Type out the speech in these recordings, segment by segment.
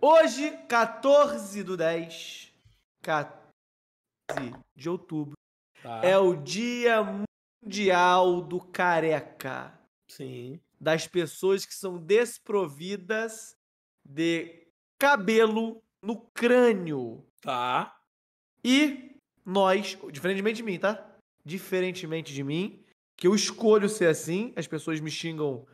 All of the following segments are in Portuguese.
Hoje, 14 do 10, 14 de outubro, tá. é o Dia Mundial do Careca. Sim. Das pessoas que são desprovidas de cabelo no crânio. Tá. E nós, diferentemente de mim, tá? Diferentemente de mim, que eu escolho ser assim, as pessoas me xingam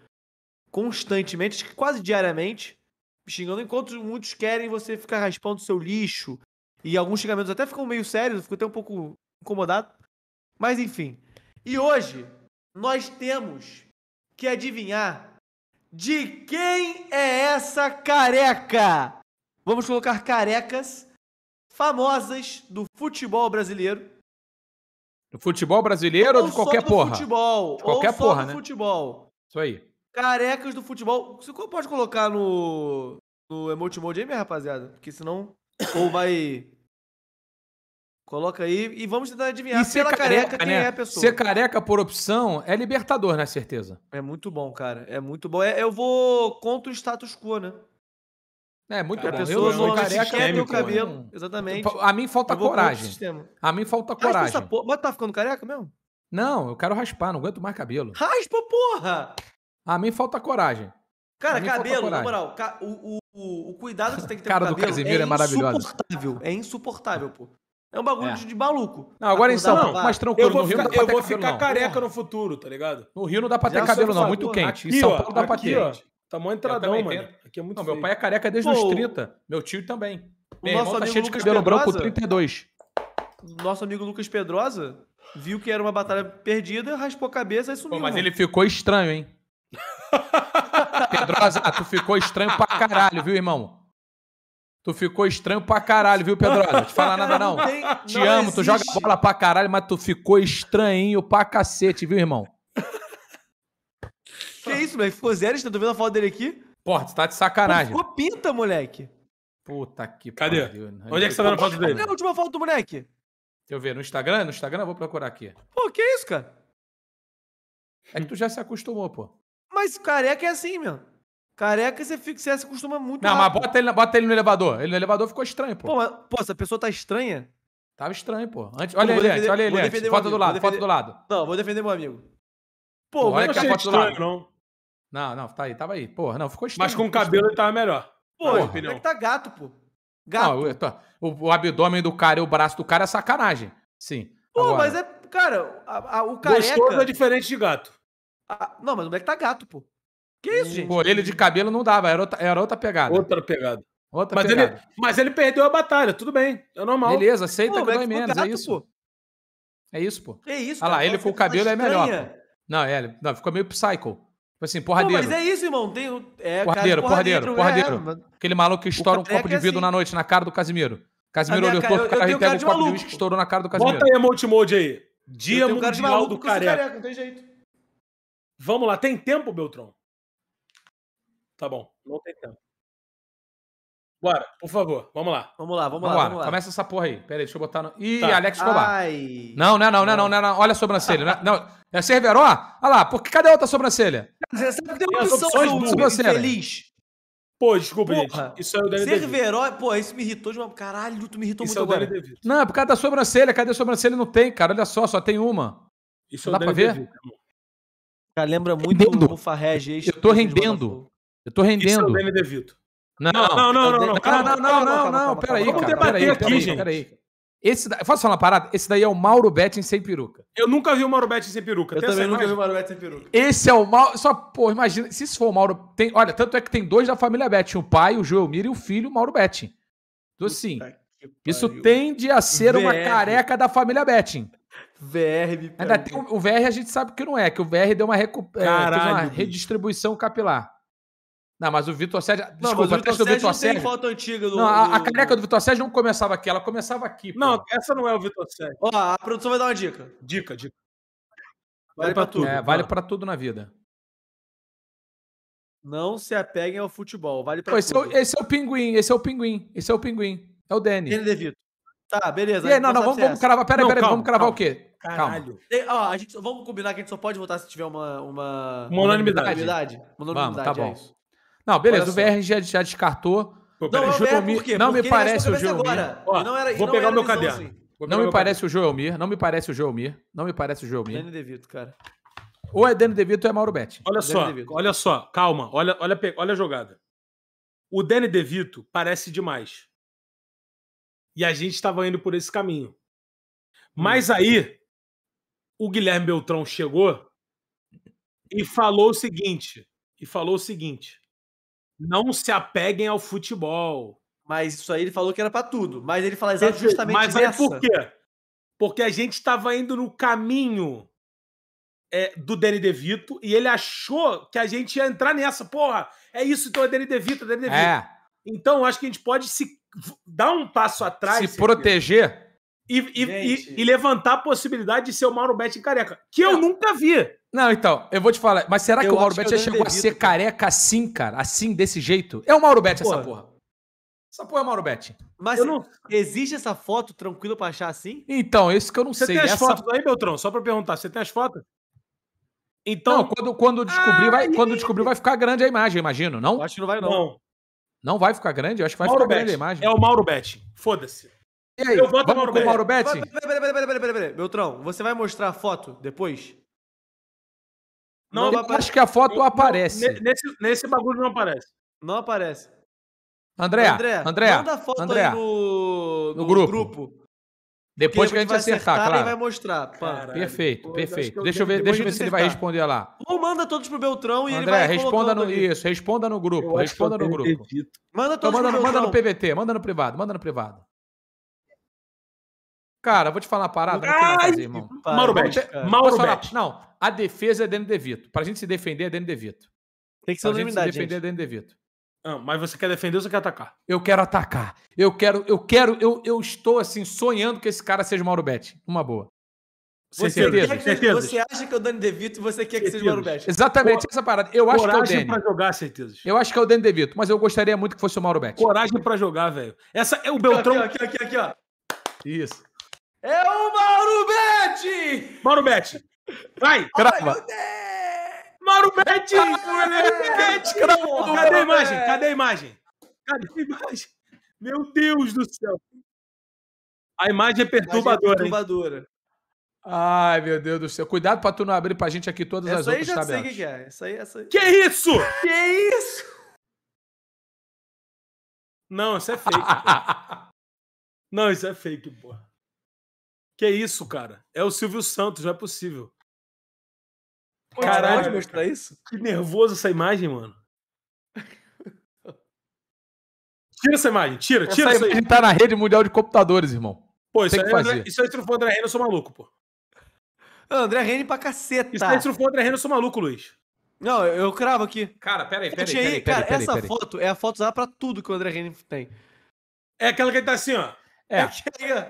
constantemente, quase diariamente xingando, enquanto muitos querem você ficar raspando seu lixo. E alguns xingamentos até ficam meio sérios, eu fico até um pouco incomodado. Mas enfim. E hoje nós temos que adivinhar de quem é essa careca? Vamos colocar carecas famosas do futebol brasileiro. Do futebol brasileiro ou, ou de qualquer porra? Futebol, de qualquer porra, né? futebol. Isso aí. Carecas do futebol. Você pode colocar no, no emote mode aí, minha rapaziada? Porque senão ou vai... Coloca aí e vamos tentar adivinhar e pela careca, careca, quem né? é a pessoa. Ser careca por opção é libertador, na né, certeza. É muito bom, cara. É muito bom. É, eu vou contra o status quo, né? É muito cara, bom. A pessoa eu não careca, é meu cabelo. Exatamente. A mim falta coragem. A mim falta Raspa coragem. Essa porra. Mas tá ficando careca mesmo? Não, eu quero raspar, não aguento mais cabelo. Raspa, porra! A mim falta coragem. Cara, cabelo, na moral, o, o, o cuidado que você tem que ter cara com o cabelo do Casimiro é, é maravilhoso. insuportável. É insuportável, pô. É um bagulho é. De, de maluco. Não, agora em São Paulo, mais tranquilo. Eu vou no Rio ficar, não eu vou ficar careca no futuro, tá ligado? No Rio não dá pra ter Já cabelo, não. Muito quente. Aqui, em São Paulo ó, dá pra ter. Ó, tá muito entradão, mano. Aqui é muito não, meu pai é careca desde pô, os 30. Meu tio também. O meu nosso tá cheio de cabelo branco, 32. Nosso amigo Lucas Pedrosa viu que era uma batalha perdida, raspou a cabeça e sumiu. Pô, mas ele ficou estranho, hein? Pedrosa, tu ficou estranho pra caralho, viu, irmão? Tu ficou estranho pra caralho, viu, Pedrosa? Não te falar nada, não. não tem, te não amo, existe. tu joga bola pra caralho, mas tu ficou estranho pra cacete, viu, irmão? Que isso, moleque? Ficou zero? Você tá vendo a foto dele aqui? Porra, tu tá de sacanagem. ficou pinta, moleque. Puta que Cadê? pariu. Cadê? Onde é que você tá vendo a foto dele? Cadê a última foto do moleque? Deixa eu ver. No Instagram? No Instagram eu vou procurar aqui. Pô, que isso, cara? É que tu já se acostumou, pô. Mas careca é assim, meu. Careca, você, fica, você se acostuma muito. Não, rápido. mas bota ele, bota ele no elevador. Ele no elevador ficou estranho, pô. Pô, mas, pô, se a pessoa tá estranha. Tava estranho, pô. Antes, olha ele, antes, olha ele. Antes. Foto amigo, do lado, defender... foto do lado. Não, vou defender meu amigo. Pô, pô olha que a foto estranho, do lado. Não. não, não, tá aí, tava aí. Pô, não, ficou estranho. Mas com o cabelo ele tava melhor. Pô, como é que tá gato, pô? Gato. Não, tô... o, o, abdômen do cara e o braço do cara é sacanagem. Sim. Pô, agora. mas é. Cara, a, a, o careca. Gostoso é diferente de gato. Ah, não, mas o moleque tá gato, pô. Que isso, gente? Pô, ele de cabelo não dava, era outra, era outra pegada. Outra pegada. Outra mas, pegada. Ele, mas ele perdeu a batalha, tudo bem. É normal. Beleza, aceita pô, que dói menos, é gato, é isso. Pô. É isso, pô. É isso, cara. Ah lá, ele com o cabelo é melhor. Não, é, não, ficou meio psycho. Tipo assim, porradeiro. Pô, mas é isso, irmão. Tem, é, porradeiro, porradeiro, porradeiro. É, Aquele maluco que estoura um copo é de vidro assim. na noite na cara do Casimiro. Casimiro é, olhou torto, o cara e pega um copo de vidro que estourou na cara do Casimiro. Bota aí emote mode aí. Dia Mundial do Careca. Não tem jeito. Vamos lá, tem tempo, Beltrão? Tá bom, não tem tempo. Bora, por favor, vamos lá. Vamos lá, vamos, vamos lá, lá. Vamos Começa essa porra aí. Pera aí, deixa eu botar no. Ih, tá. Alex Escobar. Ai. Não, não, não, não, não, não, não. Olha a sobrancelha. não, né? não. É Cerveró? Olha lá, porque cadê a outra sobrancelha? Você sabe que tem uma opção feliz. Pô, desculpa, Porra. gente. Isso é o Danny Cerveró, pô, isso me irritou de uma. Caralho, tu me irritou isso é muito é agora. Não, é por causa da sobrancelha. Cadê a sobrancelha? Não tem, cara. Olha só, só tem uma. Isso é não é dá o pra ver? DeVito. Cara, lembra muito rendendo. o Eu tô rendendo. Eu tô rendendo. Isso é o Danny DeVito. Não, não, não, não, não. não, não, não, não, peraí. Vamos debater aqui, peraí, gente. Peraí. Esse da... Posso falar uma parada? Esse daí é o Mauro Betting sem peruca. Eu nunca vi o Mauro Betting sem peruca. Eu também nunca vi o Mauro Betting sem peruca. Esse é o Mauro. Só, pô, imagina. Se isso for o Mauro. Tem... Olha, tanto é que tem dois da família Betting: o pai, o Joel e o filho, o Mauro Betting. Então, assim. Isso tende a ser uma careca da família Betting. VR me Ainda tem o, o, VR a gente sabe que não é, que o VR deu uma, recu... É, Caralho, uma redistribuição capilar. Não, mas o Vitor Sérgio. Desculpa, não, o Vitor Sérgio, Vitor Sérgio. Tem foto antiga do. Não, a, a caneca do Vitor Sérgio não começava aqui, ela começava aqui. Pô. Não, essa não é o Vitor Sérgio. Ó, a produção vai dar uma dica. Dica, dica. Vale, vale pra tudo. É, vale pra tudo na vida. Não se apeguem ao futebol, vale pra Pô, tudo. Esse é, o, esse é o pinguim, esse é o pinguim, esse é o pinguim. É o Danny. Danny DeVito. Tá, beleza. E aí, não, não, vamos, vamos cravar. pera vamos cravar o quê? Caralho. ó, a gente, vamos combinar que a gente só pode votar se tiver uma. Uma, uma unanimidade. unanimidade. Uma unanimidade. Vamos, tá bom. É não, beleza, o VR já, já descartou. Pô, não, o por quê? Não me parece o Joelmir. não era, vou pegar o meu caderno. Não me, parece o Joelmir, não me parece o Joelmir, não me parece o Joelmir. Danny DeVito, cara. Ou é Danny DeVito ou é Mauro Betti. Olha só, olha só, calma, olha, olha, olha a jogada. O Danny DeVito parece demais. E a gente estava indo por esse caminho. Hum. Mas aí, o Guilherme Beltrão chegou e falou o seguinte: e falou o seguinte: não se apeguem ao futebol. Mas isso aí ele falou que era para tudo. Mas ele fala exatamente isso. Mas aí nessa. por quê? Porque a gente estava indo no caminho é, do Danny DeVito e ele achou que a gente ia entrar nessa. Porra, é isso, então é Danny DeVito, é Danny é. DeVito. É. Então, acho que a gente pode se dar um passo atrás. Se proteger. E, e, e, levantar a possibilidade de ser o Mauro Betti careca, que eu nunca vi. Não, então, eu vou te falar, mas será que eu o Mauro já chegou a ser careca assim, cara? Assim, desse jeito? É o Mauro Betti essa porra. Essa porra é o Mauro Betti. Mas não... existe essa foto tranquila pra achar assim? Então, é isso que eu não você sei. Você tem as essa... fotos aí, Beltrão? Só pra perguntar, você tem as fotos? Então, não, quando, quando, descobrir, ah, vai, quando descobrir, vai ficar grande a imagem, imagino, não? Eu acho que não vai, não. não. Não vai ficar grande? Eu acho que vai Mauro ficar grande a imagem. É o Mauro Betti. Foda-se. E aí, eu voto vamos Mauro com o Mauro Betti? Peraí, peraí, peraí, peraí, Beltrão, você vai mostrar a foto depois? Não, não eu acho que a foto eu, aparece. Não, nesse, nesse bagulho não aparece. Não aparece. André, André, André manda a foto André, no, no, no grupo. grupo. Depois que a gente vai acertar, acertar claro. vai mostrar. Caralho, perfeito, pô, perfeito. Eu deixa eu ver, deixa eu ver se ele vai responder lá. Ou manda todos pro Beltrão e André, ele vai responda no isso, responda no grupo, responda no grupo. Manda então todos então, manda, pro manda no PVT, manda no privado, manda no privado. Cara, vou te falar uma parada, não tem fazer, irmão. Mauro Bete, Mauro Bete. Não, a defesa é Dani Vito. Pra gente se defender é Dani Vito. Tem que ser unanimidade, Pra gente se defender é Dani Vito. Ah, mas você quer defender ou você quer atacar? Eu quero atacar. Eu quero, eu quero, eu, eu estou assim, sonhando que esse cara seja o Mauro Betti. Uma boa. Você, certeza, que, certeza. você acha que é o Dani DeVito e você quer que seja o Mauro Betti. Exatamente, Cor... essa parada. Eu Coragem acho que é o Coragem pra jogar, certezas. Eu acho que é o Dani DeVito, mas eu gostaria muito que fosse o Mauro Betti. Coragem pra jogar, velho. Essa é o Beltrão. Aqui, aqui, aqui, aqui, ó. Isso. É o Mauro Betti! Mauro Betti! Vai! Crava. Mauro Betting! Cadê a imagem? Cadê a imagem? Cadê a imagem? Meu Deus do céu! A imagem é perturbadora. Imagem é perturbadora. Ai, meu Deus do céu. Cuidado pra tu não abrir pra gente aqui todas essa as outras tabelas. Essa aí já sei o que é. Essa aí, essa aí. Que isso? que isso? Não, isso é fake. não, isso é fake, porra. Que isso, cara? É o Silvio Santos, não é possível. É Caralho, Pode mostrar isso? Que nervoso essa imagem, mano. Tira essa imagem, tira, tira essa, essa imagem. tá na rede mundial de computadores, irmão. Pô, isso Tem aí, que é fazer. André, isso aí se não for André Renner, eu sou maluco, pô. André Renner pra caceta. Isso aí se não for André Renner, eu sou maluco, Luiz. Não, eu cravo aqui. Cara, peraí, é peraí. Gente, peraí, cara, essa foto é a foto usada pra tudo que o André Renner tem. É aquela que ele tá assim, ó. É.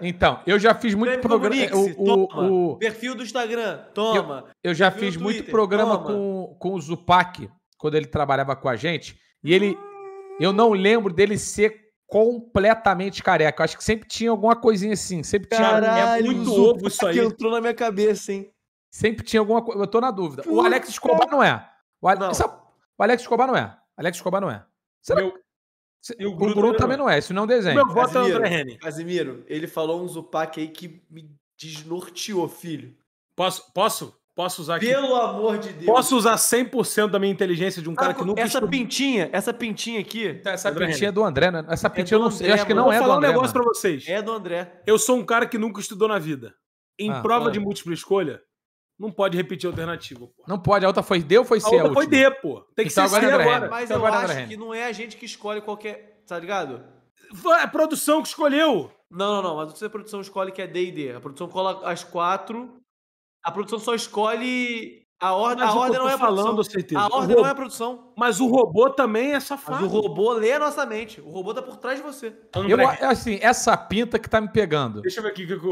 Então, eu já fiz muito programa. O, o, perfil do Instagram, toma. Eu, eu já fiz muito programa com, com o Zupac, quando ele trabalhava com a gente. E ele. Hum. Eu não lembro dele ser completamente careca. Eu acho que sempre tinha alguma coisinha assim. Sempre Caralho, tinha. É muito ovo isso aí. entrou na minha cabeça, hein? Sempre tinha alguma coisa. Eu tô na dúvida. Puta. O Alex Escobar não é. O, Ale... não. o Alex Escobar não é. Alex Escobar não é. Será... Meu, o Bruno, Bruno também não é, isso não é um desenho. Meu voto é Casimiro, é André Henning. Casimiro, ele falou um Zupac aí que me desnorteou, filho. Posso? Posso? Posso usar aqui. Pelo amor de Deus. Posso usar 100% da minha inteligência de um cara ah, que nunca Essa estudou. pintinha, essa pintinha aqui. Tá, essa André pintinha é do André, né? Essa é pintinha é eu não sei. acho que não é do André. Vou falar um negócio mano. pra vocês. É do André. Eu sou um cara que nunca estudou na vida. Em ah, prova olha. de múltipla escolha, não pode repetir a alternativa, pô. Não pode, a outra foi D ou foi C? A outra a foi D, pô. Tem que então ser C agora. agora. Mas então eu acho que não é a gente que escolhe qualquer. Tá ligado? É a produção que escolheu. Não, não, não. Mas você a produção escolhe que é D e D. A produção cola as quatro. A produção só escolhe. A, ordem. a ordem não é a falando, produção. Certeza. A ordem robô... não é a produção. Mas o robô também é safado. Mas o robô lê a nossa mente. O robô tá por trás de você. Eu, assim, essa pinta que tá me pegando. Deixa eu ver aqui que eu.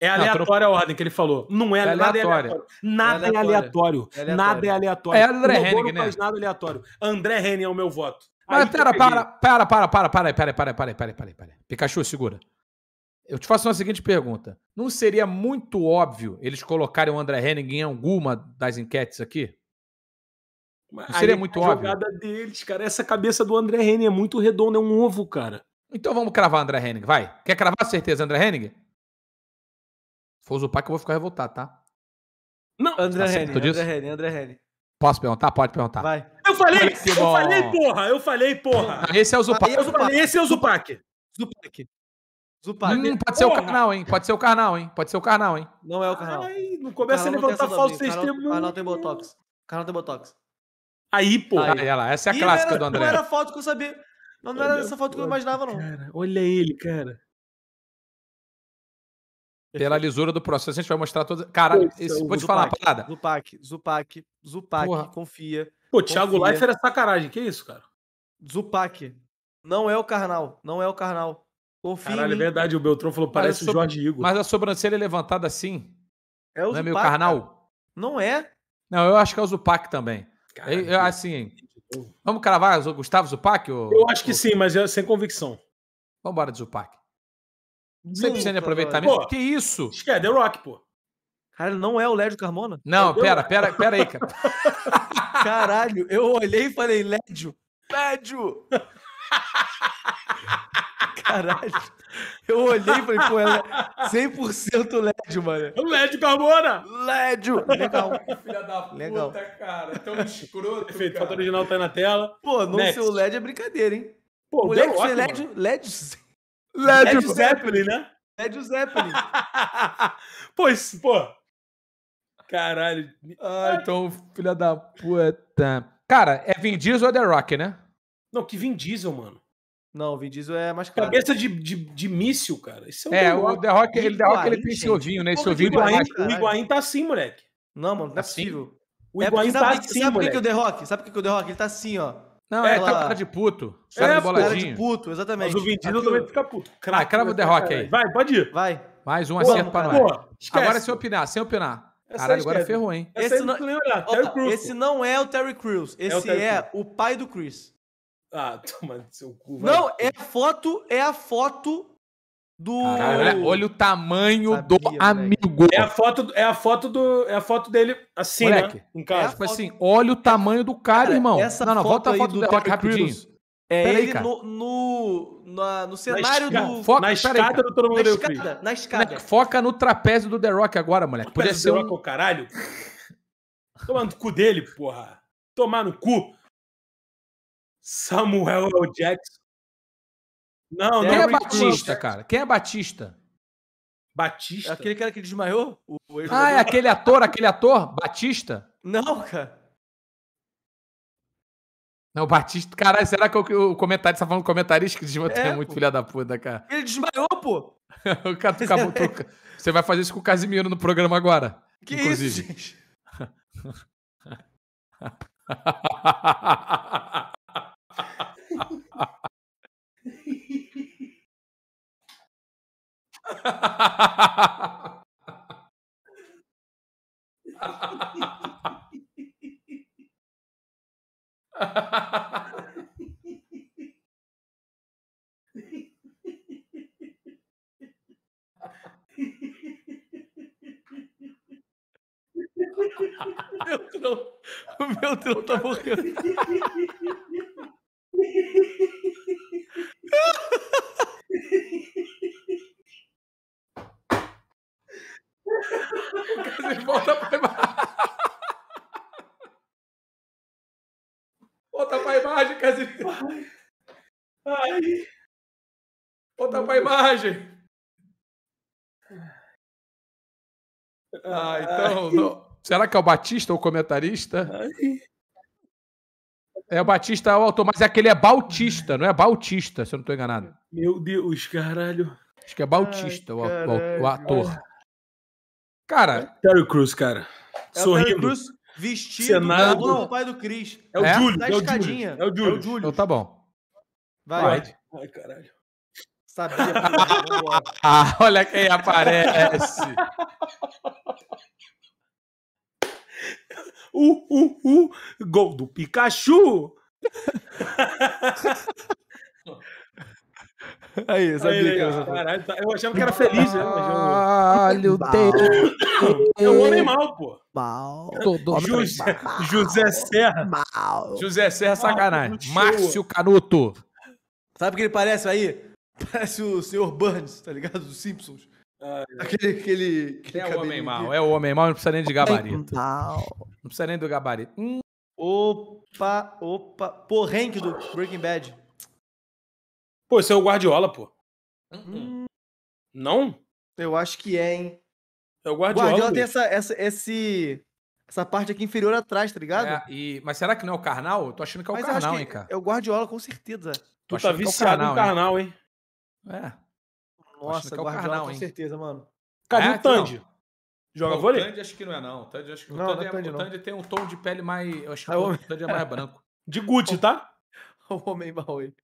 É aleatória não, a ordem que ele falou. Não é, é aleatório. Nada é, é, é aleatório. Nada é aleatório. É é aleatório. André Henning, Moro né? faz nada aleatório. André Henning é o meu voto. Mas aí pera, para, para, para, para, para, para, para, para, para, para, para. Pikachu, segura. Eu te faço uma seguinte pergunta. Não seria muito óbvio eles colocarem o André Henning em alguma das enquetes aqui? Não seria aí, muito a óbvio. jogada deles, cara. Essa cabeça do André Henning é muito redonda, é um ovo, cara. Então vamos cravar André Henning, vai. Quer cravar certeza, André Henning? for usurpar que eu vou ficar revoltado, tá? Não, André tá André Henry, André Posso perguntar? Pode perguntar. Vai. Eu falei, eu falei, porra, eu falei, porra. Não, ah, esse é o Zupac. Ah, eu é falei, esse é o Zupac. Zupac. Zupac. Hum, pode porra. ser o carnal, hein? Pode ser o carnal, hein? Pode ser o carnal, hein? Não é o carnal. Ai, não começa a levantar falso testemunho. O carnal tem botox. Canal carnal tem botox. Aí, porra. Aí, lá, essa é a e clássica era, do André. Não era foto que eu sabia. Não, não era essa foto que eu imaginava, não. Cara, olha ele, cara. Pela lisura do processo, a gente vai mostrar todas. cara esse, vou te é falar uma parada. Zupac, Zupac, Zupac, Porra. confia. Pô, Thiago Life era é sacanagem, que isso, cara? Zupac, não é o carnal, não é o carnal. Confia. Caralho, é verdade, o Beltrão falou, parece o Jorge Igor. Mas a sobrancelha é levantada assim. É o não Zupac, é meio carnal? Cara. Não é? Não, eu acho que é o Zupac também. Caralho, eu, é assim. Vamos cravar o Gustavo Zupac? Ou, eu acho que ou... sim, mas é sem convicção. Vambora de Zupac. 100% de aproveitamento. Pô, que isso? Isso é The Rock, pô. Cara, não é o Lédio Carmona? Não, é pera, pera, pera aí, cara. Caralho, eu olhei e falei, Lédio, Lédio! Caralho. Eu olhei e falei, pô, é 100% LED, mano. É o LED Carmona! LED! Legal. Filha da puta, Legal. cara. Tão escroto. Efeito, foto original tá aí na tela. Pô, não Next. ser o LED é brincadeira, hein? Pô, Moleque, Rock, LED, LED Led, Led Zeppelin, né? Led Zeppelin. pois, pô. Caralho. Ai, então, filha da puta. Cara, é Vin Diesel ou é The Rock, né? Não, que Vin Diesel, mano. Não, o Vin Diesel é mais caro. Cabeça de, de, de míssil, cara. é, um é o The Rock, ele, The Rock, ele tem esse ovinho, né? Esse ovinho Higuaín, O Higuaín tá assim, moleque. Não, mano, não é tá assim? possível. O Higuaín é tá sabe, assim, sabe moleque. Que o The Rock, sabe o que, que o The Rock? Ele tá assim, ó. Não, é, é tá cara de puto. É, cara é, de boladinho. Cara de puto, exatamente. Mas o Vin Diesel também fica puto. Crack, ah, crava o The Rock aí. Vai, pode ir. Vai. Mais um acerto para nós. Agora sem opinar, sem opinar. Essa Caralho, agora ferrou, hein? Esse, não... Olhar, Opa, esse não é o Terry Crews. Esse é, é o, é o pai do Chris. Ah, toma seu cu. Vai. Não, é a foto, é a foto do. Caralho, olha, o tamanho Sabia, do amigo. É a foto, é a foto do, é a foto dele assim, né? Moleque, né? Em casa. É tipo é assim, olha o tamanho do cara, cara irmão. Essa não, não, foto volta a foto do, do Terry rapidinho. É Pera ele aí, no, no, no cenário na do. Foca, na escada do Todo Mundo na escada, na escada. Foca no trapézio do The Rock agora, moleque. Podia ser. um Rock, é caralho. Tomar no cu dele, porra. Tomar no cu. Samuel L. Jackson. Não, Quem é, é Batista, cara? Quem é Batista? Batista? É aquele cara que desmaiou? O, ah, é aquele ator, aquele ator? Batista? Não, cara. Não, Batista. Caralho, será que o, comentário. comentário tá falando comentarista que desmaiou? É, é, muito filha da puta, cara. Ele desmaiou, pô! o cara, tu, acabou, tu, você vai fazer isso com o Casimiro no programa agora. Que inclusive. isso, gente? Meu trono, o meu trono tá morrendo. volta para Volta para a imagem, Casimiro. Ai. Volta para a imagem. Ah, então. Não. Será que é o Batista o comentarista? Ai. É o Batista é o automático mas é que ele é Bautista, não é Bautista, se eu não estou enganado. Meu Deus, caralho. Acho que é Bautista Ai, o, o, o, ator. Cara. Terry Cruz, cara. É, é Sorrindo. Terry Cruz vestido Senado. do pai do Cris. É, é, tá é o Júlio. Tá é escadinha. É o Júlio. É o Júlio. Então tá bom. Vai. Vai. Ai, caralho. Sabia. ah, olha quem aparece. uh, uh, uh. Gol do Pikachu. Aí, sabia aí, que era Caralho, tá, eu achava que era feliz, né? Caralho, Deus. É um homem mal, pô. Mal. Todo José, mal. José Serra. Mal. José Serra, sacanagem. Mal. Márcio Canuto. Sabe o que ele parece aí? Parece o Sr. Burns, tá ligado? Dos Simpsons. Ah, é. Aquele, aquele, aquele é o homem mal, é o homem mal, não precisa nem de gabarito. Mal. Não precisa nem do gabarito. Hum. Opa, opa. Pô, Hank do Breaking Bad. Pô, esse é o Guardiola, pô. Hum, hum. Hum. Não? Eu acho que é, hein? É o Guardiola. Guardiola tem essa, essa, esse, essa parte aqui inferior atrás, tá ligado? É, e... Mas será que não é o Carnal? Eu tô achando que é o Mas Carnal, hein, cara. É o Guardiola, com certeza. tu tá é viciado no é Carnal, hein? É. Nossa, é o Guardiola, Carnal, com hein? certeza, mano. Cadê é, o Tandy? Joga não, vôlei? O Tandy acho que não é, não. O Tandy, acho que... não, o Tandy, não, é, é Tandy, o Tandy tem um tom de pele mais... Eu acho que é o Tandy é mais branco. De Gucci, tá? o homem Maui.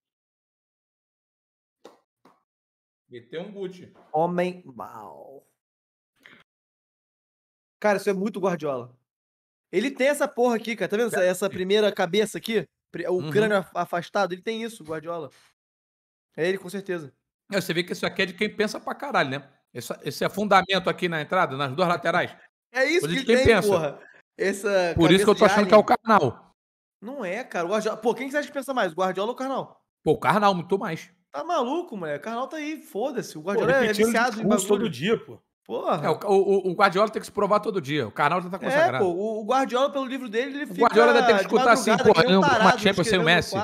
Meteu um boot. Homem mal. Cara, isso é muito Guardiola. Ele tem essa porra aqui, cara. Tá vendo essa, essa primeira cabeça aqui? O uhum. crânio afastado. Ele tem isso, Guardiola. É ele, com certeza. Você vê que isso aqui é de quem pensa pra caralho, né? Esse, esse é fundamento aqui na entrada, nas duas laterais. É isso que quem tem, pensa. porra. Essa Por isso que eu tô achando alien. que é o Carnal. Não é, cara. O Guardiola... Pô, quem que você acha que pensa mais, Guardiola ou Carnal? Pô, o Carnal, muito mais. Tá maluco, moleque. O Carnal tá aí, foda-se. O Guardiola pô, é viciado em bagulho. todo dia, pô. Porra. É, o, o, o, Guardiola tem que se provar todo dia. O Carnal já tá consagrado. É, pô, o Guardiola, pelo livro dele, ele fica. O Guardiola deve ter que escutar assim, pô, um uma Champions sem o Messi.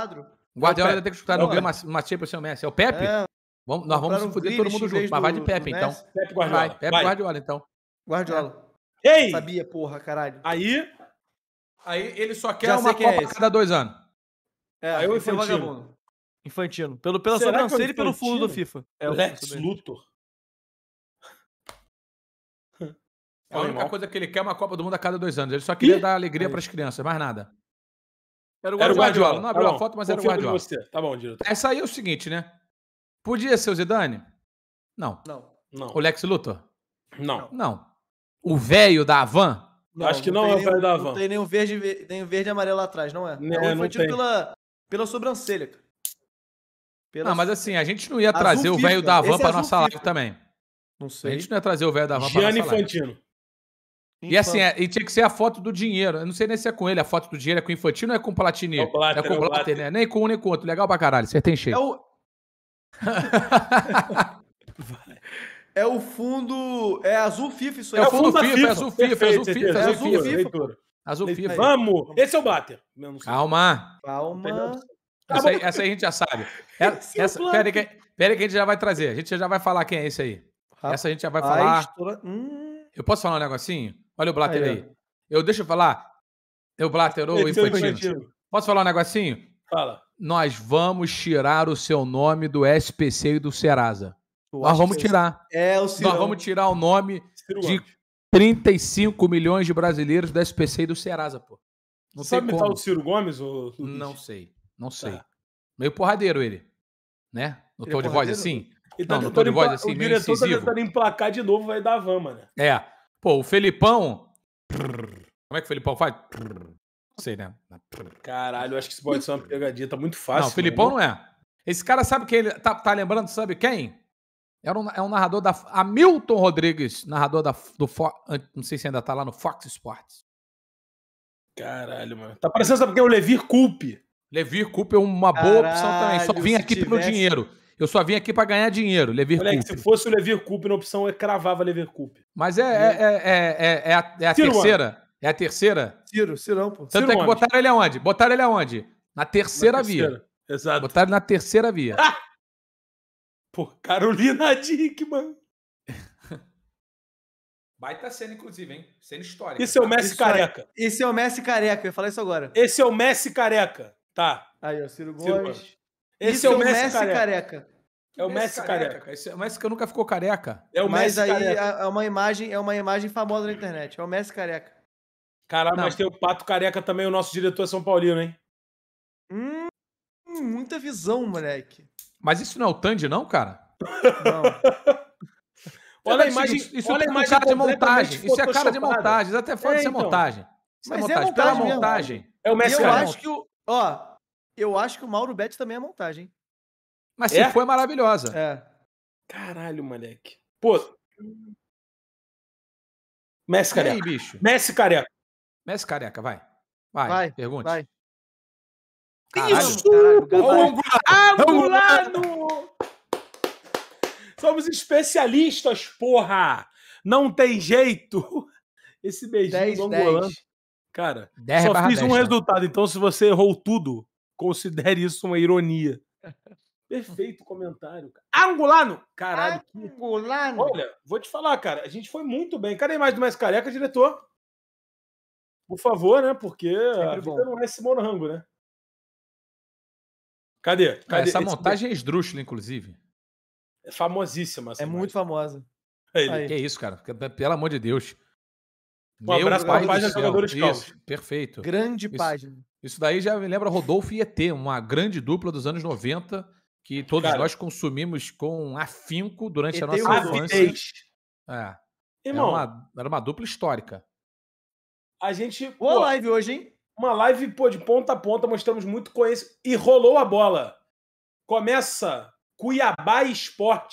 O Guardiola é deve ter que escutar não, uma, uma Champions sem o Messi. É o Pepe? É. Vamos, nós vamos se fuder todo mundo junto. Do, mas vai de Pepe, então. Pepe Guardiola. Vai, Pepe vai. Guardiola, então. Guardiola. É. Ei! Sabia, porra, caralho. Aí. Aí ele só quer já uma é Copa é cada dois anos. É, aí o Infantino. Infantino. Pelo, pela Será é sobrancelha e pelo fundo do FIFA. É Lex Luthor. É a única coisa que ele quer é uma Copa do Mundo a cada dois anos. Ele só queria Ih, dar alegria para as crianças, mais nada. Era o Guardiola. Era o Guardiola. Não tá abriu tá a foto, mas Confio era o Guardiola. Você. Tá bom, diretor. Essa aí é o seguinte, né? Podia ser o Zidane? Não. Não. não. O Lex Luthor? Não. Não. O velho da Havan? Não, Acho que não, não é o velho da Havan. Não tem nem o verde, o verde e amarelo lá atrás, não é? Não, é, é não tem. Pela, pela sobrancelha, cara. Pela... Ah, mas assim, a gente não ia azul trazer o velho da van para nossa live também. Não sei. A gente não ia trazer o velho da van para nossa Infantino. live. E assim, é, e tinha que ser a foto do dinheiro. Eu não sei nem se é com ele, a foto do dinheiro é com o Infantino ou é com o Platini? É, é com é o Blatter, né? Nem com um nem com outro. Legal pra caralho, você tem cheio. É o... é o fundo... É azul FIFA isso aí. É, o é fundo, fundo FIFA, é FIFA, é azul FIFA, Perfeito, azul FIFA, azul FIFA. Azul FIFA. Azul FIFA. Vamos! Esse é o Bater. Calma. Calma. Essa aí, essa aí a gente já sabe. Essa, é essa, pera, que, pera que a gente já vai trazer. A gente já vai falar quem é esse aí. essa a gente já vai falar. Hum. Eu posso falar um negocinho? Olha o Blatter aí. aí. Eu deixa eu falar. Eu é Blatter ou é Infantino. Posso falar um negocinho? Fala. Nós vamos tirar o seu nome do SPC e do Serasa. Nós vamos tirar. É o Nós vamos tirar o nome Ciro de 35 milhões de brasileiros do SPC e do Serasa, pô. Não sabe imitar o Ciro Gomes? Ou... Não sei. Não sei. Tá. Meio porradeiro ele, né? No ele é tom é de voz assim? Então ele não, no tá tom de voz assim, o meio incisivo. O diretor tá tentando emplacar de novo, vai dar van, né? É. Pô, o Felipão... Como é que o Felipão faz? Não sei, né? Caralho, eu acho que isso pode ser é uma pegadinha, tá muito fácil. Não, o Felipão não é. Esse cara sabe quem ele tá, tá lembrando, sabe quem? Era é um, é um narrador da. Hamilton Rodrigues, narrador da, do Fox. Não sei se ainda tá lá no Fox Sports. Caralho, mano. Tá parecendo, sabe quem é o Levir Culpe? Levi Cooper é uma Caralho, boa opção também. Só vim aqui tivesse... pelo dinheiro. Eu só vim aqui para ganhar dinheiro, Levir Moleque, Cooper. se fosse o Levir Cooper na opção, eu cravava Levir Cooper. Mas é, é, é, é, a, é a Ciro, terceira? Mano. É a terceira? Ciro, Cirão, pô. Tanto Ciro é que botaram ele aonde? Botaram ele aonde? Na terceira, na terceira. via. Exato. Botaram ele na terceira via. Ah! Pô, Carolina Dick, Vai Baita cena, inclusive, hein? Cena histórica. Esse é o Messi careca. Esse é o Messi careca. Eu ia falar isso agora. Esse é o Messi careca. Tá. Aí, ó, Ciro Gomes. Ciro Gomes. Esse é, é o Messi, Messi careca. careca. É o Messi, Messi careca. careca. Esse é o Messi que nunca ficou careca. É o mas Messi aí careca. é, é uma imagem, é uma imagem famosa na internet. É o Messi careca. Caralho, mas tem o Pato Careca também, o nosso diretor é São Paulino, hein? Hum, muita visão, moleque. Mas isso não é o Tandy, não, cara? Não. olha a imagem. Isso, olha é imagem cara de montagem. Isso é cara de montagem. Até fora é, de é, ser então. montagem. Isso mas é montagem. É montagem, Pela montagem. É o Messi eu Acho que o, Ó, eu acho que o Mauro Bet também é montagem. Mas se é? foi é maravilhosa. É. Caralho, moleque. Pô. Messi careca. aí, bicho? Messi careca. Messi careca, vai. Vai, vai pergunte. Vai. Caralho, Isso! Caralho, Angulano! Angulano! Somos especialistas, porra! Não tem jeito! Esse beijinho 10, do Angolano. 10. Cara, só fiz 10, um né? resultado. Então, se você errou tudo, considere isso uma ironia. Perfeito comentário. Cara. Angolano! Caralho. Angolano! Olha, vou te falar, cara. A gente foi muito bem. Cadê mais do Mais Careca, diretor? Por favor, né? Porque a vida não é esse morango, né? Cadê? É, Cadê? Essa montagem é esdrúxula, inclusive. É famosíssima. é imagem. muito famosa. É, isso, cara. Pelo amor de Deus. Um Meu abraço para a página Jogadores Calvos. Perfeito. Grande isso, página. Isso daí já me lembra Rodolfo e ET, uma grande dupla dos anos 90 que todos Cara, nós consumimos com afinco durante ET a nossa infância. É. Irmão, era uma, era uma dupla histórica. A gente. Boa pô, live hoje, hein? Uma live pô, de ponta a ponta, mostramos muito conhecimento. E rolou a bola. Começa Cuiabá Esporte.